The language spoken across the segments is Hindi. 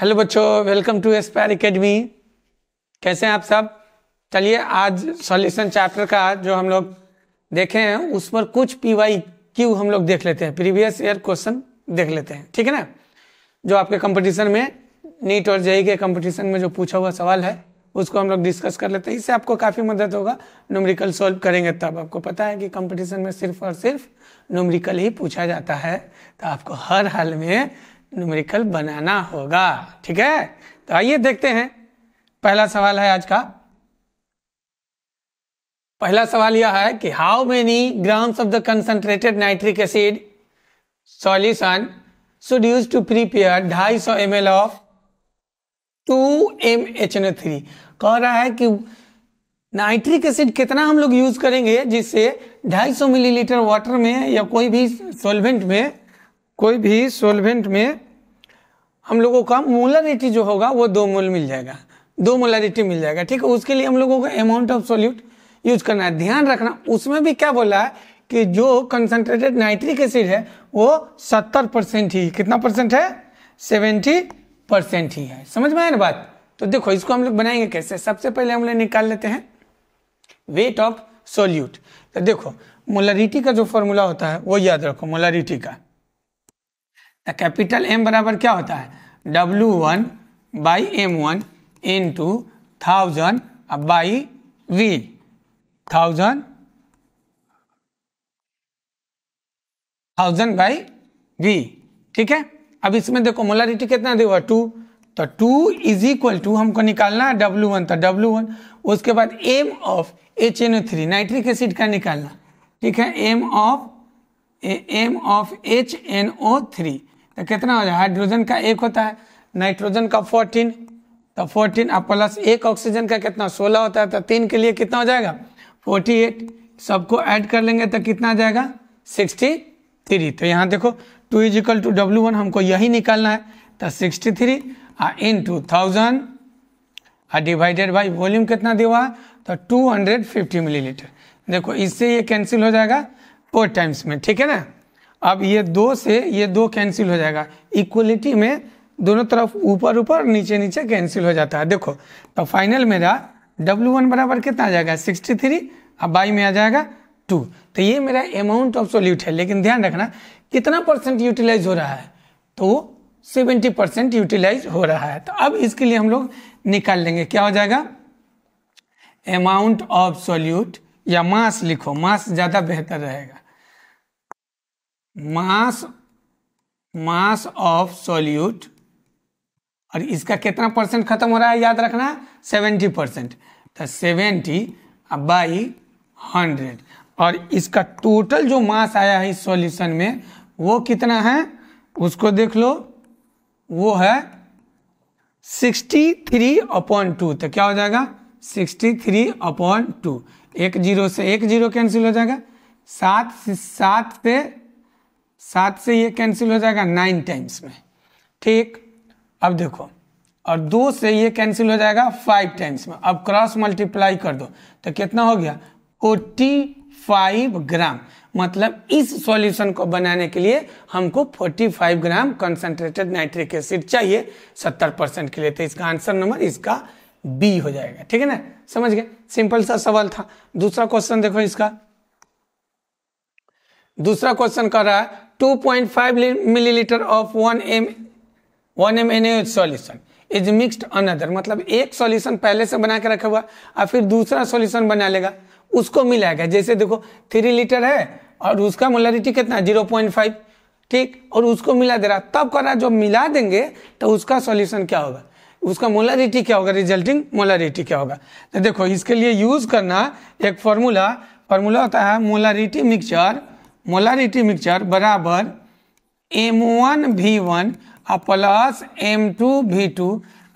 हेलो बच्चों वेलकम टू एस्पायर एकेडमी कैसे हैं आप सब चलिए आज सॉल्यूशन चैप्टर का जो हम लोग देखे हैं उस पर कुछ पी वाई क्यू हम लोग देख लेते हैं प्रीवियस ईयर क्वेश्चन देख लेते हैं ठीक है ना जो आपके कंपटीशन में नीट और जेई e e के कंपटीशन में जो पूछा हुआ सवाल है उसको हम लोग डिस्कस कर लेते हैं इससे आपको काफ़ी मदद होगा नुमरिकल सॉल्व करेंगे तब आपको पता है कि कंपटीशन में सिर्फ और सिर्फ नुमरिकल ही पूछा जाता है तो आपको हर हाल में न्यूमेरिकल बनाना होगा ठीक है तो आइए देखते हैं पहला सवाल है आज का पहला सवाल यह है कि how many grams of the concentrated nitric acid solution should use to prepare ढाई सौ M L of two M H N three कह रहा है कि नाइट्रिक एसिड कितना हम लोग यूज करेंगे जिससे 250 मिलीलीटर वाटर में या कोई भी सोलवेंट में कोई भी सोलवेंट में हम लोगों का मोलरिटी जो होगा वो दो मोल मिल जाएगा दो मोलरिटी मिल जाएगा ठीक है उसके लिए हम लोगों को अमाउंट ऑफ सोल्यूट यूज करना है ध्यान रखना उसमें भी क्या बोला है कि जो कंसनट्रेटेड नाइट्रिक एसिड है वो सत्तर परसेंट ही कितना परसेंट है सेवेंटी परसेंट ही है समझ में आया ना बात तो देखो इसको हम लोग बनाएंगे कैसे सबसे पहले हम लोग निकाल लेते हैं वेट ऑफ सोल्यूट तो देखो मोलरिटी का जो फॉर्मूला होता है वो याद रखो मोलरिटी का कैपिटल एम बराबर क्या होता है W one by M one into thousand by V thousand thousand by V ठीक है अब इसमें देखो मोलारिटी कितना देगा टू तो टू इज इक्वल टू हमको निकालना है डब्लू वन तो डब्लू वन उसके बाद M of H N O three nitric acid का निकालना ठीक है M of M of H N O three तो कितना हो जाए हाइड्रोजन का एक होता है नाइट्रोजन का फोर्टीन तो फोर्टीन और प्लस एक ऑक्सीजन का कितना सोलह होता है तो तीन के लिए कितना हो जाएगा फोर्टी एट सबको ऐड कर लेंगे तो कितना जाएगा सिक्सटी थ्री तो यहाँ देखो two is equal to W one हमको यही निकालना है तो sixty three uh into thousand और डिवाइडेड बाई वॉल्यूम कितना दिया है तो टू हंड्रेड फिफ्टी मिलीलीटर देखो इससे ये कैंसिल हो जाएगा फोर टाइम्स में ठीक है ना अब ये दो से ये दो कैंसिल हो जाएगा इक्वलिटी में दोनों तरफ ऊपर ऊपर नीचे नीचे कैंसिल हो जाता है देखो तो फाइनल मेरा डब्ल्यू वन बराबर कितना आ जाएगा सिक्सटी थ्री अब बाई में आ जाएगा टू तो ये मेरा अमाउंट ऑफ सोल्यूट है लेकिन ध्यान रखना कितना परसेंट यूटिलाइज हो रहा है तो सेवेंटी परसेंट यूटिलाइज हो रहा है तो अब इसके लिए हम लोग निकाल लेंगे क्या हो जाएगा अमाउंट ऑफ सोल्यूट या मास लिखो मास ज़्यादा बेहतर रहेगा मास मास ऑफ सॉल्यूट और इसका कितना परसेंट खत्म हो रहा है याद रखना सेवेंटी परसेंट तो सेवेंटी बाई हंड्रेड और इसका टोटल जो मास आया है इस सॉल्यूशन में वो कितना है उसको देख लो वो है सिक्सटी थ्री अपॉन टू तो क्या हो जाएगा सिक्सटी थ्री अपॉन टू एक जीरो से एक जीरो कैंसिल हो जाएगा सात सात से सात से ये कैंसिल हो जाएगा नाइन टाइम्स में ठीक अब देखो और दो से ये कैंसिल हो जाएगा फाइव टाइम्स में अब क्रॉस मल्टीप्लाई कर दो तो कितना हो गया फोर्टी फाइव ग्राम मतलब इस सॉल्यूशन को बनाने के लिए हमको forty five gram concentrated nitric acid चाहिए सत्तर परसेंट के लिए तो इसका आंसर नंबर इसका बी हो जाएगा ठीक है ना समझ गए सिंपल सा सवाल था दूसरा क्वेश्चन देखो इसका दूसरा क्वेश्चन कर रहा है 2.5 millilitre of 1 M one M N solution is mixed another मतलब एक सॉल्यूशन पहले से बना के रखा हुआ और फिर दूसरा सॉल्यूशन बना लेगा उसको मिलाएगा जैसे देखो थ्री लीटर है और उसका मोलरिटी कितना जीरो पॉइंट फाइव ठीक और उसको मिला दे रहा तब कर रहा जब मिला देंगे तो उसका सॉल्यूशन क्या होगा उसका मोलरिटी क्या होगा रिजल्टिंग मोलरिटी क्या होगा तो देखो इसके लिए यूज करना एक फॉर्मूला फॉर्मूला होता है मोलरिटी मिक्सचर मोलारिटी मिक्सचर बराबर M one V one uh plus M two V two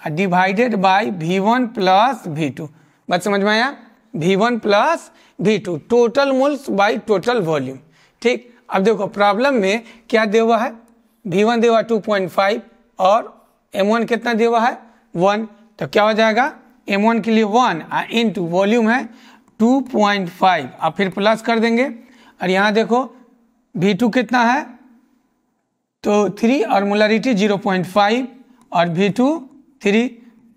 uh divided by V one plus V two बात समझ में आया V one plus V two total moles by total volume ठीक अब देखो प्रॉब्लम में क्या दे हुआ है वी वन दे हुआ टू पॉइंट फाइव और एम वन कितना दे हुआ है वन तो क्या हो जाएगा एम वन के लिए one uh into volume है टू पॉइंट फाइव आप फिर प्लस कर देंगे और यहाँ देखो वी टू कितना है तो थ्री और मोलारिटी जीरो पॉइंट फाइव और V two three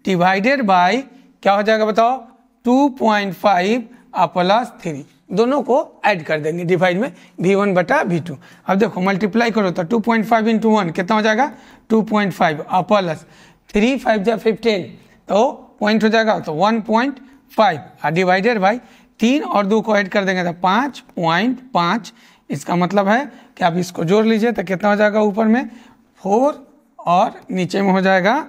divided by क्या हो जाएगा बताओ टू पॉइंट फाइव और प्लस थ्री दोनों को ऐड कर देंगे डिवाइड में वी वन बटा वी टू अब देखो मल्टीप्लाई करो तो two point five into one कितना हो जाएगा टू पॉइंट फाइव और प्लस थ्री फाइव जा फिफ्टीन तो पॉइंट हो जाएगा तो वन पॉइंट फाइव और डिवाइडेड बाई तीन और दो को ऐड कर देंगे तो पाँच पॉइंट पाँच इसका मतलब है कि आप इसको जोड़ लीजिए तो कितना हो जाएगा ऊपर में फोर और नीचे में हो जाएगा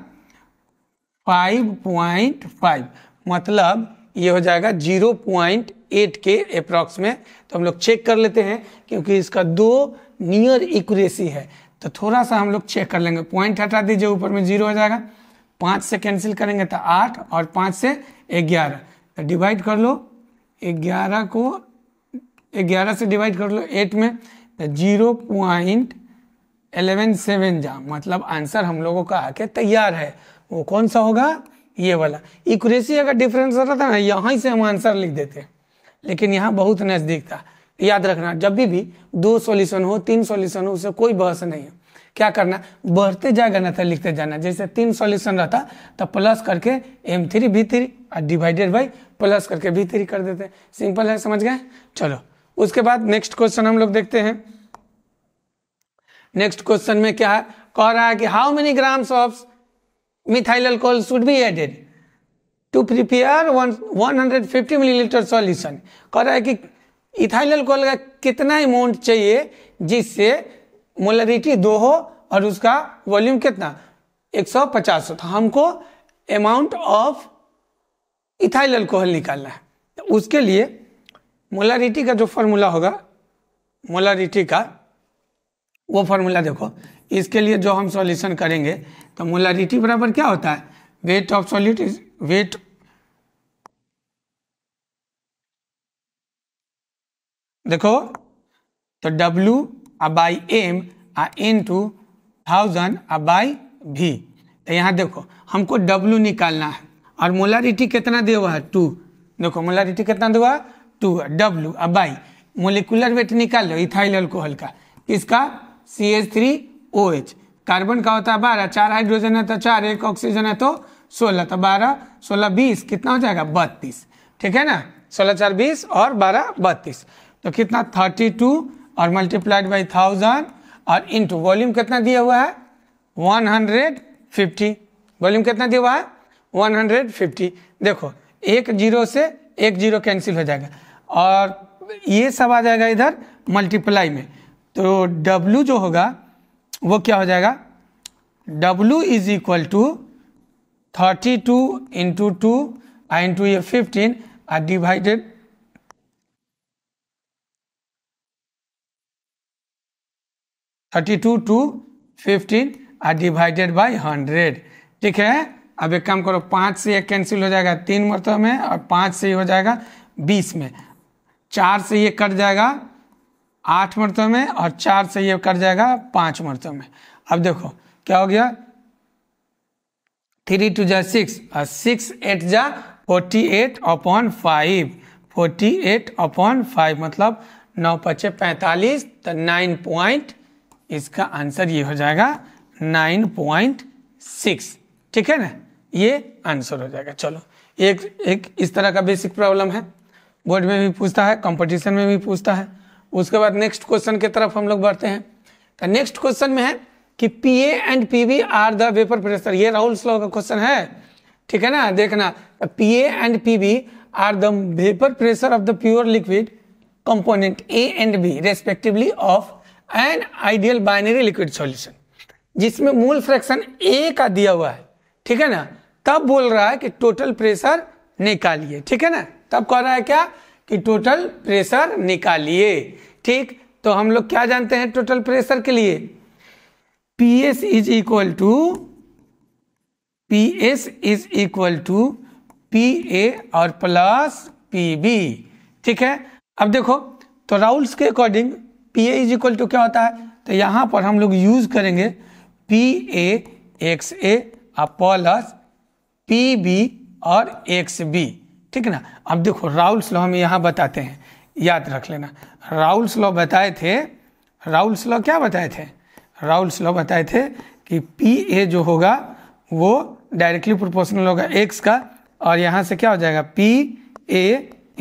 फाइव पॉइंट फाइव मतलब ये हो जाएगा जीरो पॉइंट एट के अप्रॉक्स में तो हम लोग चेक कर लेते हैं क्योंकि इसका दो नियर इक्रेसी है तो थोड़ा सा हम लोग चेक कर लेंगे पॉइंट हटा दीजिए ऊपर में जीरो हो जाएगा पाँच से कैंसिल करेंगे तो आठ और पाँच से ग्यारह तो डिवाइड कर लो ग्यारह को ग्यारह से डिवाइड कर लो एट में तो जीरो पॉइंट एलेवन सेवन जाम मतलब आंसर हम लोगों का आके तैयार है वो कौन सा होगा ये वाला इक्रेसी अगर डिफरेंस होता था ना यहाँ से हम आंसर लिख देते लेकिन यहाँ बहुत नज़दीक था याद रखना जब भी भी दो सॉल्यूशन हो तीन सॉल्यूशन हो उसे कोई बहस नहीं है क्या करना बढ़ते जाएगा ना तो लिखते जाना जैसे तीन सॉल्यूशन रहता तो प्लस करके एम थ्री बी थ्री और डिवाइडेड बाई प्लस करके बी थ्री कर देते सिंपल है समझ गए चलो उसके बाद नेक्स्ट क्वेश्चन हम लोग देखते हैं नेक्स्ट क्वेश्चन में क्या है कह रहा है कि how many grams of methyl alcohol should be added to prepare one hundred fifty millilitre solution कह रहा है कि इथाइल अल्कोहल का कितना अमाउंट चाहिए जिससे मोलरिटी दो हो और उसका वॉल्यूम कितना 150 हो तो हमको अमाउंट ऑफ इथाइल अल्कोहल निकालना है तो उसके लिए मोलारिटी का जो फॉर्मूला होगा मोलारिटी का वो फॉर्मूला देखो इसके लिए जो हम सॉल्यूशन करेंगे तो मोलारिटी बराबर क्या होता है weight of solute is weight देखो तो W uh by M uh into thousand uh by भी तो यहाँ देखो हमको W निकालना है और मोलारिटी कितना दिया हुआ है टू देखो मोलारिटी कितना दिया हुआ है टू डब्ल्यू अब बाई मोलिकुलर वेट निकाल लो इथाइल अल्कोहल का किसका C H three O H carbon का होता है बारह चार हाइड्रोजन है तो चार एक ऑक्सीजन है तो सोलह तो बारह सोलह बीस कितना हो जाएगा बत्तीस ठीक है ना सोलह चार बीस और बारह बत्तीस तो कितना थर्टी टू और मल्टीप्लाइड बाई थाउजेंड और इंटू वॉल्यूम कितना दिया हुआ है वन हंड्रेड फिफ्टी वॉल्यूम कितना दिया हुआ है वन हंड्रेड फिफ्टी देखो एक जीरो से एक जीरो कैंसिल हो जाएगा और ये सब आ जाएगा इधर मल्टीप्लाई में तो डब्लू जो होगा वो क्या हो जाएगा W is equal to thirty two into two uh into ये fifteen uh divided thirty two two fifteen uh divided by hundred ठीक है अब एक काम करो पाँच से ये कैंसिल हो जाएगा तीन मरतों में और पाँच से ही हो जाएगा बीस में चार से ये कट जाएगा आठ मरतब में और चार से ये कट जाएगा पांच मरतब में अब देखो क्या हो गया थ्री टू जा सिक्स और सिक्स एट जा forty eight upon five forty eight upon five मतलब नौ पचे पैंतालीस तो नाइन पॉइंट इसका आंसर ये हो जाएगा नाइन पॉइंट सिक्स ठीक है ना ये आंसर हो जाएगा चलो एक एक इस तरह का बेसिक प्रॉब्लम है बोर्ड में भी पूछता है कंपटीशन में भी पूछता है उसके बाद नेक्स्ट क्वेश्चन की तरफ हम लोग बढ़ते हैं तो नेक्स्ट क्वेश्चन में है कि P A and P V are the vapour pressure ये राहुल स्लो का क्वेश्चन है ठीक है ना देखना P A and P V are the vapour pressure of the pure liquid component A and B respectively of an ideal binary liquid solution जिसमें मूल फ्रैक्शन ए का दिया हुआ है ठीक है ना तब बोल रहा है कि टोटल प्रेशर निकालिए ठीक है ना तब कह रहा है क्या कि टोटल प्रेशर निकालिए ठीक तो हम लोग क्या जानते हैं टोटल प्रेशर के लिए P S is equal to P S is equal to P A और प्लस पी बी ठीक है अब देखो तो राउल्स के according P A is equal to क्या होता है तो यहां पर हम लोग यूज करेंगे पी ए एक्स ए और प्लस पी बी और एक्स बी ठीक है ना अब देखो राउल्स लॉ हम यहाँ बताते हैं याद रख लेना राउल्स लॉ बताए थे राउल्स लॉ क्या बताए थे राउल्स लॉ बताए थे कि पी ए जो होगा वो डायरेक्टली प्रोपोर्शनल होगा एक्स का और यहाँ से क्या हो जाएगा P A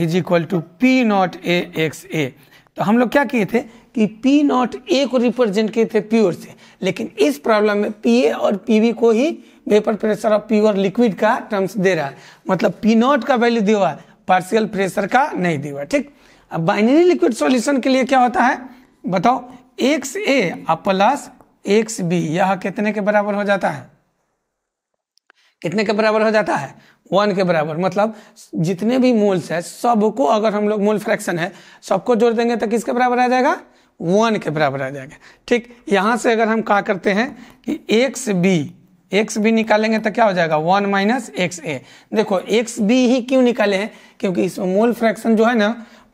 is equal to P not A X A तो हम लोग क्या किए थे कि पी नॉट ए को रिप्रेजेंट किए थे प्योर से लेकिन इस प्रॉब्लम में पी ए और पी बी को ही vapour pressure of pure liquid का टर्म्स दे रहा है मतलब पी नॉट का वैल्यू दिया हुआ है पार्शियल प्रेशर का नहीं दिया हुआ ठीक अब बाइनरी लिक्विड सॉल्यूशन के लिए क्या होता है बताओ X A plus X B यह कितने के बराबर हो जाता है कितने के बराबर हो जाता है वन के बराबर मतलब जितने भी मोल्स है सबको अगर हम लोग मोल फ्रैक्शन है सबको जोड़ देंगे तो किसके बराबर आ जाएगा वन के बराबर आ जाएगा ठीक यहां से अगर हम कहा करते हैं कि एक्स बी एक्स भी निकालेंगे तो क्या हो जाएगा वन माइनस एक्स ए देखो एक्स भी ही क्यों निकाले हैं क्योंकि इसमें मूल फ्रैक्शन जो है ना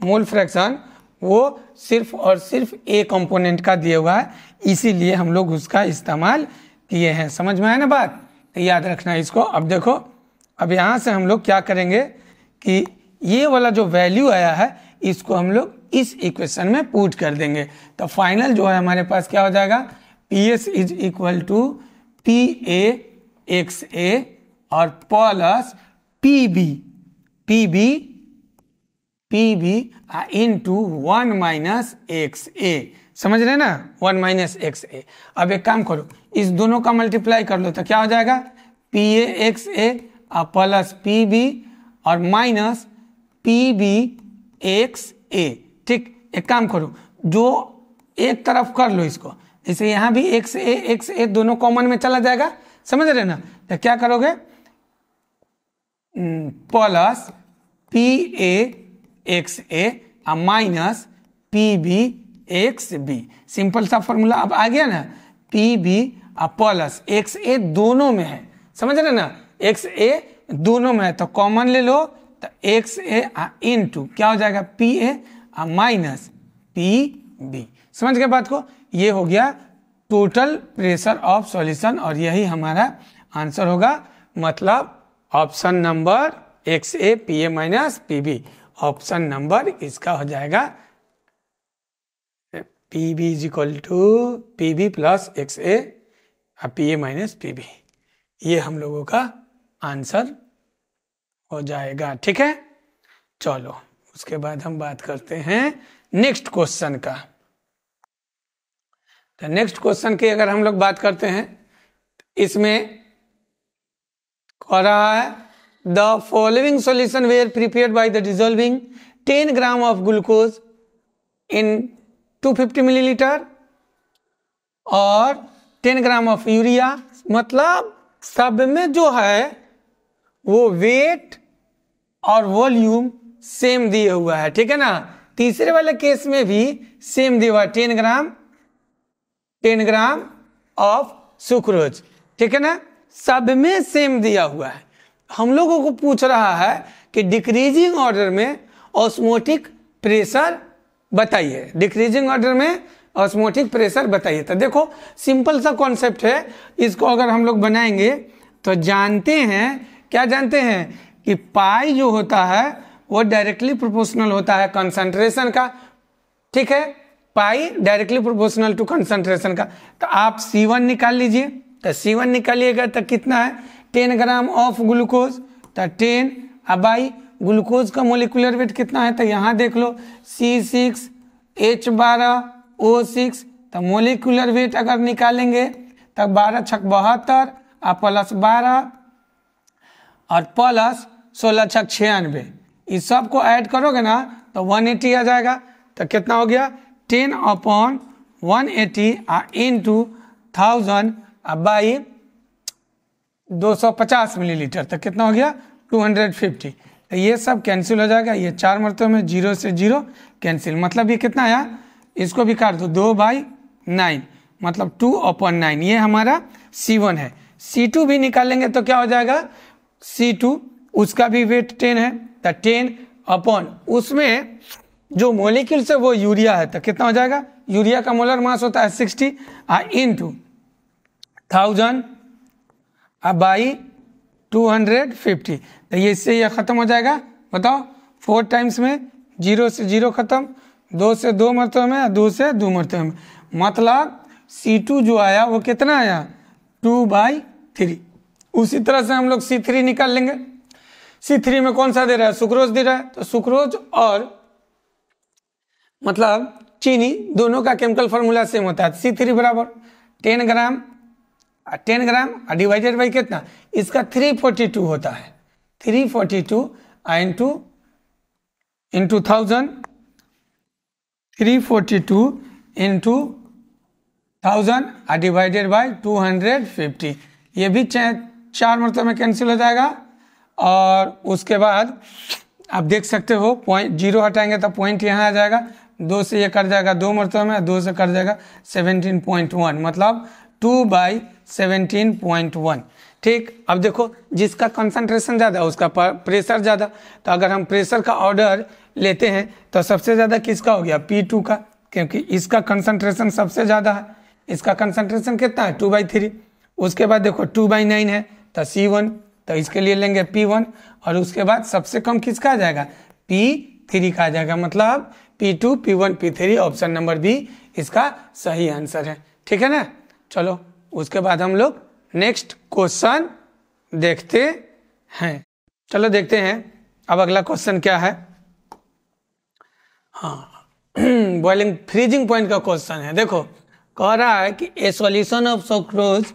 मूल फ्रैक्शन वो सिर्फ और सिर्फ ए कंपोनेंट का दिया हुआ है इसीलिए हम लोग उसका इस्तेमाल किए हैं समझ में आया ना बात तो याद रखना इसको अब देखो अब यहाँ से हम लोग क्या करेंगे कि ये वाला जो वैल्यू आया है इसको हम लोग इस इक्वेशन में पुट कर देंगे तो फाइनल जो है हमारे पास क्या हो जाएगा P S is equal to P A X A और plus P B P B P B uh into one minus X A समझ रहे ना वन माइनस एक्स ए अब एक काम करो इस दोनों का मल्टीप्लाई कर लो तो क्या हो जाएगा पी ए एक्स ए और प्लस पी बी और minus P B X A ठीक एक काम करो जो एक तरफ कर लो इसको जैसे यहाँ भी एक से ए एक से ए दोनों कॉमन में चला जाएगा समझ रहे ना तो क्या करोगे plus P A X A minus P B X B simple सा फॉर्मूला अब आ गया ना पी बी और प्लस एक्स ए दोनों में है समझ रहे ना एक्स ए दोनों में है तो कॉमन ले लो तो एक्स ए इन टू क्या हो जाएगा P A minus P B समझ गए बात को ये हो गया टोटल प्रेशर ऑफ सॉल्यूशन और यही हमारा आंसर होगा मतलब option number X A P A minus P B option number इसका हो जाएगा P B is equal to P B plus X A P A minus P B ये हम लोगों का आंसर हो जाएगा ठीक है चलो उसके बाद हम बात करते हैं नेक्स्ट क्वेश्चन का तो नेक्स्ट क्वेश्चन की अगर हम लोग बात करते हैं इसमें कह रहा है the following solution were prepare by the dissolving 10 gram of glucose in 250 millilitre और 10 ग्राम ऑफ यूरिया मतलब सब में जो है वो वेट और वॉल्यूम सेम दिए हुआ है ठीक है ना तीसरे वाले केस में भी सेम दिया हुआ है ten gram ten gram of sucrose ठीक है ना सब में सेम दिया हुआ है हम लोगों को पूछ रहा है कि डिक्रीजिंग ऑर्डर में ऑस्मोटिक प्रेशर बताइए डिक्रीजिंग ऑर्डर में ऑस्मोटिक प्रेशर बताइए तो देखो सिंपल सा कॉन्सेप्ट है इसको अगर हम लोग बनाएंगे तो जानते हैं क्या जानते हैं कि पाई जो होता है वो डायरेक्टली प्रोपोर्शनल होता है कंसंट्रेशन का ठीक है pi directly proportional to concentration का तो आप सी वन निकाल लीजिए तो सी वन निकालिएगा तो कितना है टेन ग्राम ऑफ ग्लूकोज तो टेन अब बाई ग्लूकोज का मोलिकुलर वेट कितना है तो यहाँ देख लो सी सिक्स एच बारह ओ सिक्स तो मोलिकुलर वेट अगर निकालेंगे तो बारह छक बहत्तर और प्लस बारह और प्लस सोलह छक छियानवे इस सब को ऐड करोगे ना तो वन एटी आ जाएगा तो कितना हो गया ten 10 one eighty into thousand by दो सौ पचास मिलीलीटर तो कितना हो गया टू हंड्रेड फिफ्टी तो ये सब कैंसिल हो जाएगा ये चार मरतों में जीरो से जीरो कैंसिल मतलब ये कितना आया इसको भी काट दो दो बाई नाइन मतलब टू अपॉन नाइन ये हमारा सी वन है सी टू भी निकालेंगे तो क्या हो जाएगा सी टू उसका भी वेट टेन है तो टेन अपॉन उसमें जो मोलिक्यूल से वो यूरिया है तो कितना हो जाएगा यूरिया का मोलर मास होता है sixty uh into thousand uh by two hundred fifty तो ये इससे ये ख़त्म हो जाएगा बताओ फोर टाइम्स में जीरो से जीरो ख़त्म दो से दो मरतबे में दो से दो मरतबे में मतलब सी टू जो आया वो कितना आया टू बाई थ्री उसी तरह से हम लोग सी थ्री निकाल लेंगे सी थ्री में कौन सा दे रहा है सुक्रोज दे रहा है तो सुक्रोज और मतलब चीनी दोनों का केमिकल फॉर्मूला सेम होता है सी थ्री बराबर टेन ग्राम टेन ग्राम और डिवाइडेड बाई कितना इसका थ्री फोर्टी टू होता है three forty two into into thousand three forty two into thousand और divided by two hundred fifty ये भी चार मरतब में कैंसिल हो जाएगा और उसके बाद आप देख सकते हो पॉइंट जीरो हटाएंगे तो पॉइंट यहाँ आ जाएगा दो से ये कट जाएगा दो मरतब में दो से कट जाएगा सेवनटीन पॉइंट वन मतलब two by seventeen point one ठीक अब देखो जिसका कंसंट्रेशन ज़्यादा उसका प्रेशर ज़्यादा तो अगर हम प्रेशर का ऑर्डर लेते हैं तो सबसे ज़्यादा किसका हो गया पी टू का क्योंकि इसका कंसंट्रेशन सबसे ज़्यादा है इसका कंसंट्रेशन कितना है टू बाई थ्री उसके बाद देखो टू बाई नाइन है तो सी वन तो इसके लिए लेंगे पी वन और उसके बाद सबसे कम किसका आ जाएगा पी थ्री का आ जाएगा मतलब P2, P1, P3 option number B इसका सही आंसर है ठीक है ना चलो उसके बाद हम लोग नेक्स्ट क्वेश्चन देखते हैं चलो देखते हैं अब अगला क्वेश्चन क्या है हाँ बॉइलिंग फ्रीजिंग पॉइंट का क्वेश्चन है देखो कह रहा है कि a solution of sucrose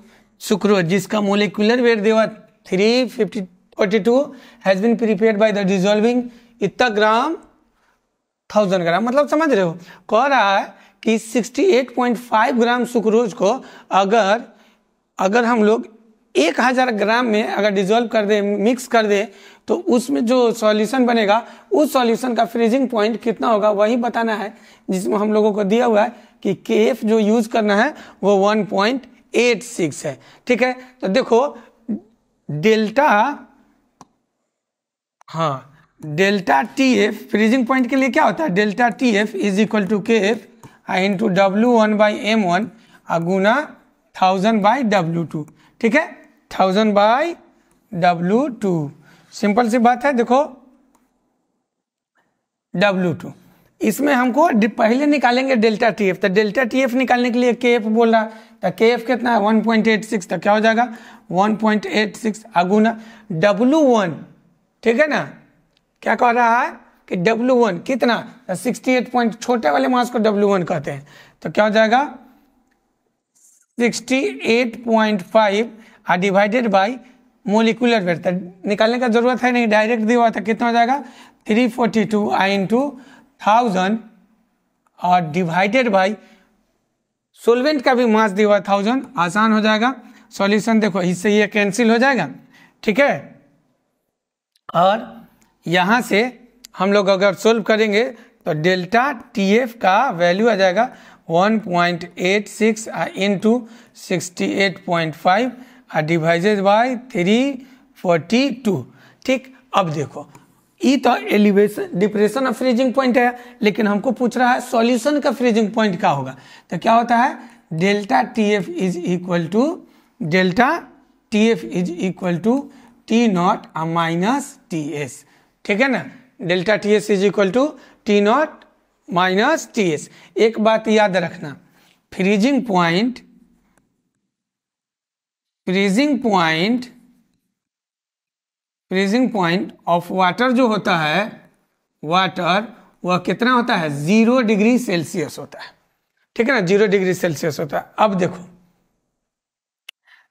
sucrose जिसका मोलिकुलर वेट देवा three fifty forty two has been prepared by the dissolving इतना ग्राम थाउजेंड ग्राम मतलब समझ रहे हो कह रहा है कि 68.5 ग्राम सुक्रोज को अगर अगर हम लोग एक हज़ार ग्राम में अगर डिजोल्व कर दे मिक्स कर दे तो उसमें जो सॉल्यूशन बनेगा उस सॉल्यूशन का फ्रीजिंग पॉइंट कितना होगा वही बताना है जिसमें हम लोगों को दिया हुआ है कि के जो यूज़ करना है वो 1.86 है ठीक है तो देखो डेल्टा हाँ delta T F freezing point के लिए क्या होता है delta T F is equal to K F I into W one by M one अगुना थाउजेंड बाई डब्ल्यू टू ठीक है thousand by W two simple सी बात है देखो डब्ल्यू टू इसमें हमको पहले निकालेंगे डेल्टा टी एफ तो डेल्टा टी एफ निकालने के लिए के एफ बोल रहा तो के एफ कितना है वन पॉइंट एट सिक्स तो क्या हो जाएगा वन पॉइंट एट सिक्स अगुना डब्लू वन ठीक है ना क्या कह रहा है कि W1 कितना 68 पॉइंट छोटे वाले मास को W1 कहते हैं तो क्या हो जाएगा 68.5 R divided by molecular weight निकालने का जरूरत है नहीं डायरेक्ट दिया हुआ था कितना हो जाएगा 342 forty two I into thousand और डिवाइडेड बाई सोलवेंट का भी मास दिया हुआ थाउजेंड आसान हो जाएगा सॉल्यूशन देखो इससे ये कैंसिल हो जाएगा ठीक है और यहाँ से हम लोग अगर सोल्व करेंगे तो डेल्टा टी एफ का वैल्यू आ जाएगा 1.86 point eight six into sixty eight point five R divides by three forty two ठीक अब देखो ये तो elevation depression of freezing point है लेकिन हमको पूछ रहा है सॉल्यूशन का फ्रीजिंग पॉइंट क्या होगा तो क्या होता है delta T F is equal to delta T F is equal to T naught minus T S ठीक है ना delta T S is equal to T naught minus T S एक बात याद रखना freezing point freezing point freezing point of water जो होता है वाटर वह कितना होता है जीरो डिग्री सेल्सियस होता है ठीक है ना जीरो डिग्री सेल्सियस होता है अब देखो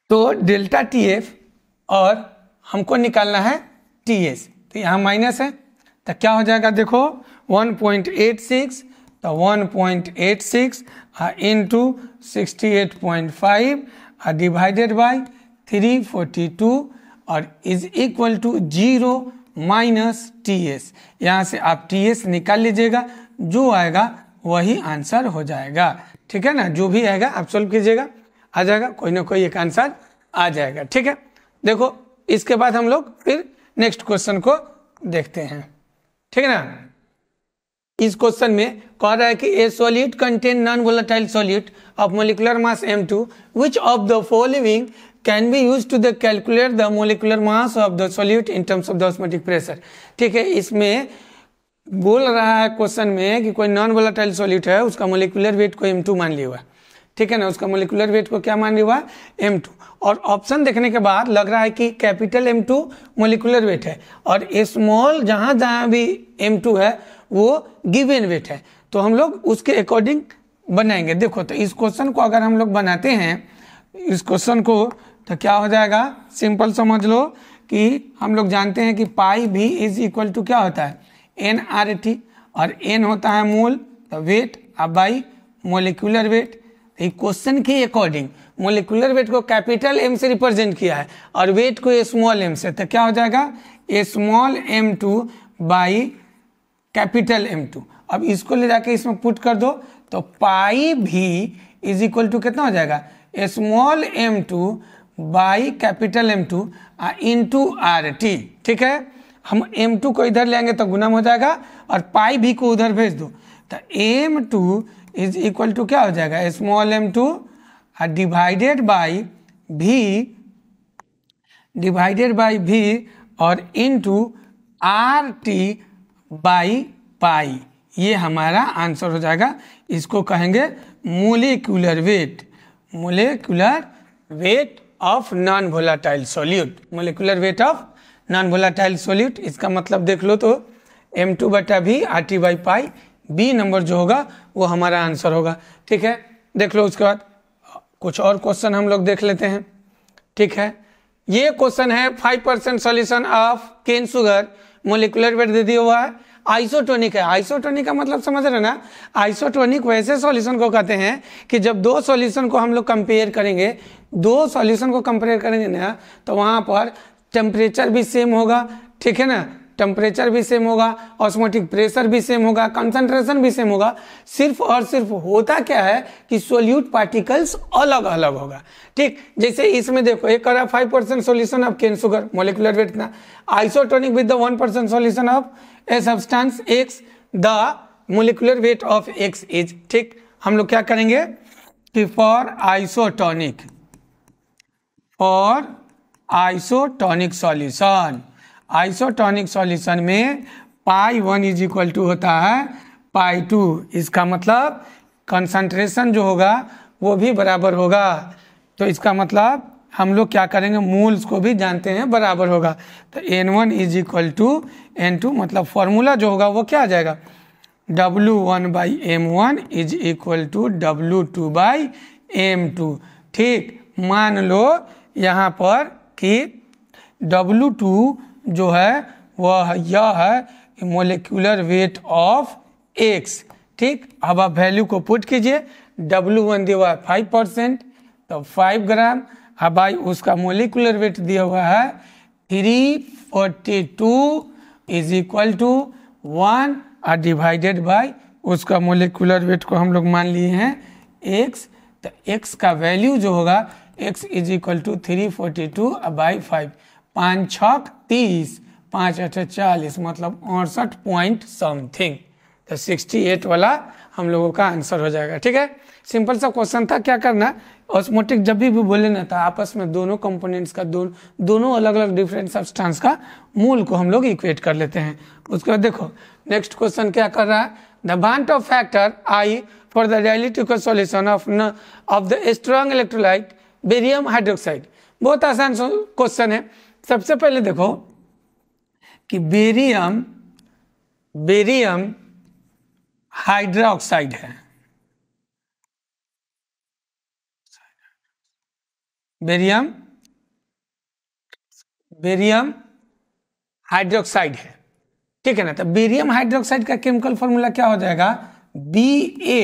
तो डेल्टा टी एफ और हमको निकालना है टी एस तो यहाँ माइनस है तो क्या हो जाएगा देखो 1.86 तो 1.86 into sixty eight point five divided by three forty two और is equal to zero minus T S यहाँ से आप टी एस निकाल लीजिएगा जो आएगा वही आंसर हो जाएगा ठीक है ना जो भी आएगा आप सोल्व कीजिएगा आ जाएगा कोई ना कोई एक आंसर आ जाएगा ठीक है देखो इसके बाद हम लोग फिर नेक्स्ट क्वेश्चन को देखते हैं ठीक है ना इस क्वेश्चन में कह रहा है कि a solid contain non volatile solid of molecular mass M two which of the following can be use to the calculate the molecular mass of the solute in terms of the osmotic pressure ठीक है इसमें बोल रहा है क्वेश्चन में कि कोई नॉन वोलाटाइल सॉल्यूट है उसका मोलिकुलर वेट को एम टू मान लिया हुआ ठीक है ना उसका मोलिकुलर वेट को क्या मान लिया हुआ एम टू और ऑप्शन देखने के बाद लग रहा है कि capital M two molecular weight है और स्मॉल जहाँ जहाँ भी एम टू है वो गिवेन वेट है तो हम लोग उसके अकॉर्डिंग बनाएंगे देखो तो इस क्वेश्चन को अगर हम लोग बनाते हैं इस क्वेश्चन को तो क्या हो जाएगा सिंपल समझ लो कि हम लोग जानते हैं कि पाई भी इज इक्वल टू क्या होता है एन आर टी और एन होता है मोल तो वेट अब बाई मोलिकुलर वेट क्वेश्चन के अकॉर्डिंग मोलिकुलर वेट को कैपिटल एम से रिप्रेजेंट किया है और वेट को स्मॉल एम से तो क्या हो जाएगा a small M two by capital M two अब इसको ले जाके इसमें पुट कर दो तो पाई भी इज इक्वल टू कितना हो जाएगा small M two by capital M two into R T ठीक है हम एम टू को इधर लेंगे तो गुनम हो जाएगा और पाई भी को उधर भेज दो तो M two is equal to क्या हो जाएगा small M two are divided by भी डिवाइडेड बाई भी और two R T by pi ये हमारा आंसर हो जाएगा इसको कहेंगे molecular weight molecular weight of non volatile solute molecular weight of non volatile solute इसका मतलब देख लो तो एम टू बटा भी R T by pi B number जो होगा वो हमारा आंसर होगा ठीक है देख लो उसके बाद कुछ और क्वेश्चन हम लोग देख लेते हैं ठीक है ये क्वेश्चन है five percent solution of cane sugar molecular weight दे दिया हुआ है आइसोटोनिक है आइसोटोनिक का मतलब समझ रहे ना आइसोटोनिक वैसे सॉल्यूशन को कहते हैं कि जब दो सॉल्यूशन को हम लोग कंपेयर करेंगे दो सॉल्यूशन को कंपेयर करेंगे ना तो वहाँ पर टेम्परेचर भी सेम होगा ठीक है ना टेम्परेचर भी सेम होगा ऑस्मोटिक प्रेशर भी सेम होगा कंसंट्रेशन भी सेम होगा सिर्फ और सिर्फ होता क्या है कि सोल्यूट पार्टिकल्स अलग अलग होगा ठीक जैसे इसमें देखो एक करा five percent solution of cane sugar molecular weight इतना isotonic with the one percent solution of a substance X the molecular weight of X is ठीक हम लोग क्या करेंगे कि for isotonic for isotonic solution isotonic solution में pi one is equal to होता है पाई टू इसका मतलब कंसंट्रेशन जो होगा वो भी बराबर होगा तो इसका मतलब हम लोग क्या करेंगे मूल्स को भी जानते हैं बराबर होगा तो N one is equal to N two मतलब फॉर्मूला जो होगा वो क्या आ जाएगा W one by M one is equal to W two by M two ठीक मान लो यहाँ पर कि डब्लू टू जो है वह यह है मोलिकुलर वेट ऑफ एक्स ठीक अब आप वैल्यू को पुट कीजिए डब्ल्यू वन दिया हुआ है फाइव परसेंट तो फाइव ग्राम अब भाई उसका मोलिकुलर वेट दिया हुआ है three forty two is equal to one और डिवाइडेड बाय उसका मोलिकुलर वेट को हम लोग मान लिए हैं एक्स तो एक्स का वैल्यू जो होगा X is equal to three forty two by five पाँच छ तीस पाँच अठ चालीस मतलब अड़सठ पॉइंट समथिंग तो सिक्सटी एट वाला हम लोगों का आंसर हो जाएगा ठीक है सिंपल सा क्वेश्चन था क्या करना ऑस्मोटिक जब भी, भी बोले ना था तो आपस में दोनों कंपोनेंट्स का दोनों दोनों अलग अलग डिफरेंट सब्सटेंस का मूल को हम लोग इक्वेट कर लेते हैं उसके बाद देखो नेक्स्ट क्वेश्चन क्या कर रहा है the van't Hoff factor I for the का solution of of the strong electrolyte barium hydroxide बहुत आसान क्वेश्चन है सबसे पहले देखो कि बेरियम बेरियम हाइड्रोक्साइड ऑक्साइड है बेरियम बेरियम हाइड्रोक्साइड है ठीक है ना तो बेरियम हाइड्रोक्साइड का केमिकल फॉर्मूला क्या हो जाएगा बी ए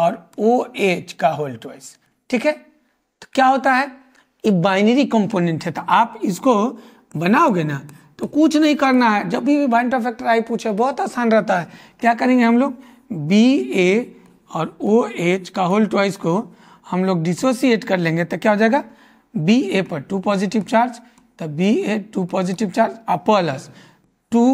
और ओ एच का होल ठीक है तो क्या होता है ये बाइनरी कंपोनेंट है तो आप इसको बनाओगे ना तो कुछ नहीं करना है जब भी ऑफ फैक्टर आई पूछे बहुत आसान रहता है क्या करेंगे हम लोग बी ए और ओ एच का होल ट्वाइस को हम लोग डिसोसिएट कर लेंगे तो क्या हो जाएगा बी ए पर टू पॉजिटिव चार्ज तो B A two positive charge और plus two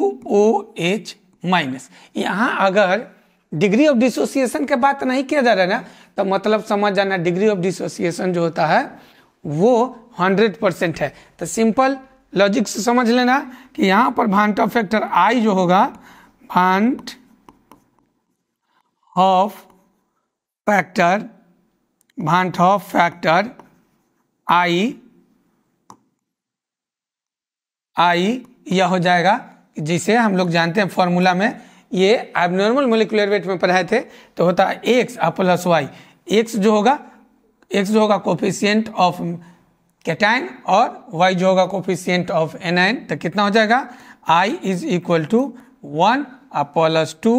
O H minus यहाँ अगर डिग्री ऑफ डिसोसिएशन के बात नहीं किया जा रहा है ना तो मतलब समझ जाना डिग्री ऑफ डिसोसिएशन जो होता है वो हंड्रेड परसेंट है तो सिंपल लॉजिक से समझ लेना कि यहां पर भांट ऑफ फैक्टर आई जो होगा van't Hoff factor van't Hoff factor I I यह हो जाएगा जिसे हम लोग जानते हैं फॉर्मूला में ये एबनॉर्मल मोलिकुलर वेट में पढ़ाए थे तो होता है एक्स प्लस वाई एक्स जो होगा एक्स जो होगा कोफिशियंट ऑफ कैटाइन और वाई जो होगा कोफिशियंट ऑफ एन तो कितना हो जाएगा I is equal to one plus two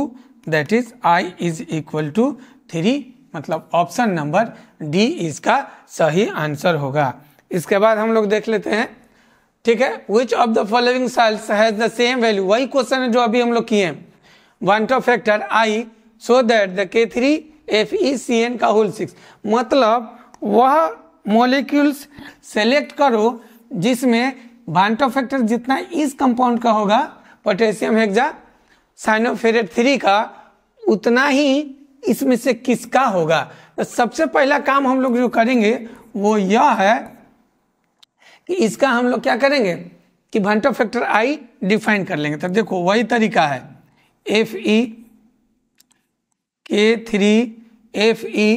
that is I is equal to three मतलब ऑप्शन नंबर डी इसका सही आंसर होगा इसके बाद हम लोग देख लेते हैं ठीक है which of the following salts has the same value वही क्वेश्चन है जो अभी हम लोग किए van't Hoff factor I so that the K three F E C N का होल सिक्स मतलब वह मोलिक्यूल्स सेलेक्ट करो जिसमें बांटो फैक्टर जितना इस कंपाउंड का होगा पोटेशियम हेक्जा साइनोफेरेट थ्री का उतना ही इसमें से किसका होगा तो सबसे पहला काम हम लोग जो करेंगे वो यह है कि इसका हम लोग क्या करेंगे कि भंटो फैक्टर आई डिफाइन कर लेंगे तो देखो वही तरीका है F E K three F E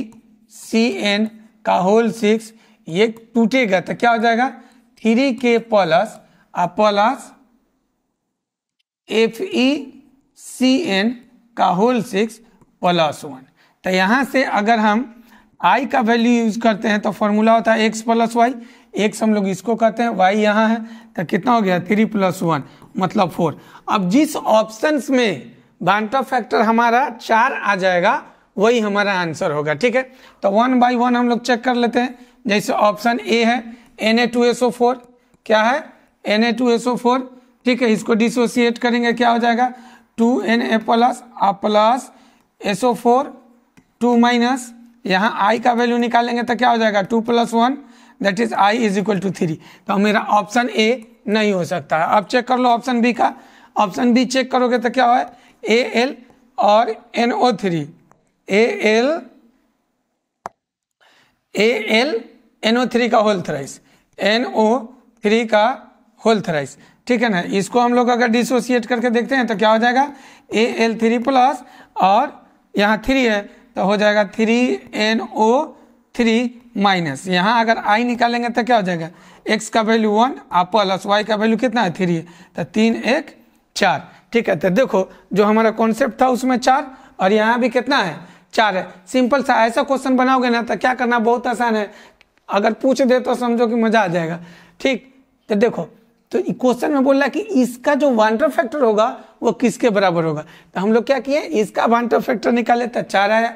C N का होल सिक्स ये टूटेगा तो क्या हो जाएगा थ्री के प्लस और plus F E C N का होल सिक्स प्लस वन तो यहाँ से अगर हम आई का वैल्यू यूज करते हैं तो फॉर्मूला होता है एक्स प्लस वाई एक्स हम लोग इसको कहते हैं वाई यहाँ है तो कितना हो गया थ्री प्लस वन मतलब फोर अब जिस ऑप्शंस में बांटा फैक्टर हमारा चार आ जाएगा वही हमारा आंसर होगा ठीक है तो वन बाई वन हम लोग चेक कर लेते हैं जैसे ऑप्शन ए है N A two S O four क्या है N A two S O four ठीक है इसको डिसोसिएट करेंगे क्या हो जाएगा टू एन ए प्लस आ plus S O four two minus यहाँ आई का वैल्यू निकालेंगे तो क्या हो जाएगा two plus one that is I is equal to three तो मेरा ऑप्शन ए नहीं हो सकता है अब चेक कर लो ऑप्शन बी का ऑप्शन बी चेक करोगे तो क्या हो ए एल और N O three A L A L N O three का होल थ्राइस ओ थ्री का होल थ्राइस ठीक है ना इसको हम लोग अगर डिसोसिएट करके देखते हैं तो क्या हो जाएगा ए एल थ्री प्लस और यहाँ थ्री है तो हो जाएगा three N O three minus यहाँ अगर आई निकालेंगे तो क्या हो जाएगा एक्स का वैल्यू वन और प्लस वाई का वैल्यू कितना है थ्री तो तीन एक चार ठीक है तो देखो जो हमारा कॉन्सेप्ट था उसमें चार और यहाँ भी कितना है चार है सिंपल सा ऐसा क्वेश्चन बनाओगे ना तो क्या करना बहुत आसान है अगर पूछ दे तो समझो कि मजा आ जाएगा ठीक तो देखो तो क्वेश्चन में बोल रहा है कि इसका जो वांटर फैक्टर होगा वो किसके बराबर होगा तो हम लोग क्या किए इसका वांटर फैक्टर निकाले तो चार आया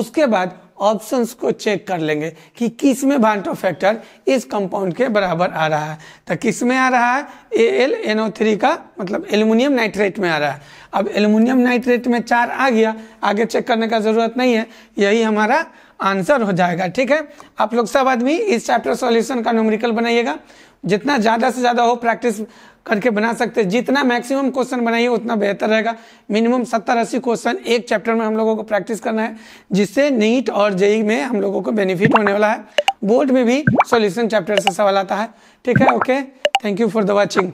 उसके बाद ऑप्शंस को चेक कर लेंगे कि किस में भांटो फैक्टर इस कंपाउंड के बराबर आ रहा है तो किस में आ रहा है ए एल एनओ थ्री का मतलब एल्यूमिनियम नाइट्रेट में आ रहा है अब एल्यूमिनियम नाइट्रेट में चार आ गया आगे चेक करने का ज़रूरत नहीं है यही हमारा आंसर हो जाएगा ठीक है आप लोग सब आदमी इस चैप्टर सॉल्यूशन का न्यूमेरिकल बनाइएगा जितना ज़्यादा से ज़्यादा हो प्रैक्टिस करके बना सकते हैं जितना मैक्सिमम क्वेश्चन बनाइए उतना बेहतर रहेगा मिनिमम सत्तर अस्सी क्वेश्चन एक चैप्टर में हम लोगों को प्रैक्टिस करना है जिससे नीट और जेई में हम लोगों को बेनिफिट होने वाला है बोर्ड में भी सोल्यूशन चैप्टर से सवाल आता है ठीक है okay thank you for the watching